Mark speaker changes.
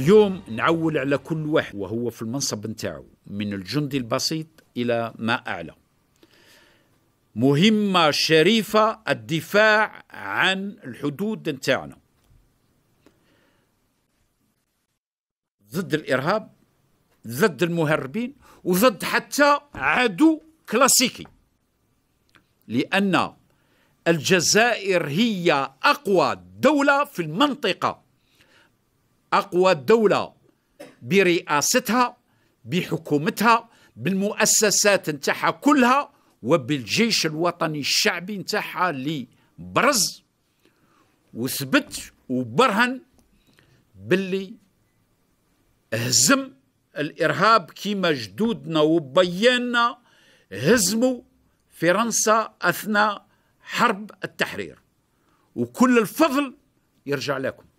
Speaker 1: اليوم نعول على كل واحد وهو في المنصب نتاعو من الجندي البسيط إلى ما أعلى مهمة شريفة الدفاع عن الحدود نتاعنا ضد الإرهاب ضد المهربين وضد حتى عدو كلاسيكي لأن الجزائر هي أقوى دولة في المنطقة أقوى دولة برئاستها بحكومتها بالمؤسسات نتاعها كلها وبالجيش الوطني الشعبي نتاعها اللي برز وثبت وبرهن باللي هزم الارهاب كيما جدودنا وبينا هزموا فرنسا اثناء حرب التحرير وكل الفضل يرجع لكم